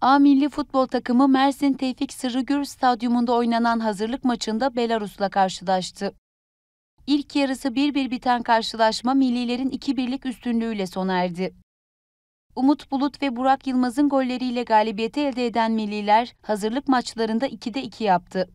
A milli futbol takımı Mersin Tevfik Sırrıgür Stadyumunda oynanan hazırlık maçında Belarus'la karşılaştı. İlk yarısı 1-1 biten karşılaşma millilerin 2-1'lik üstünlüğüyle sona erdi. Umut Bulut ve Burak Yılmaz'ın golleriyle galibiyeti elde eden milliler hazırlık maçlarında 2'de 2 yaptı.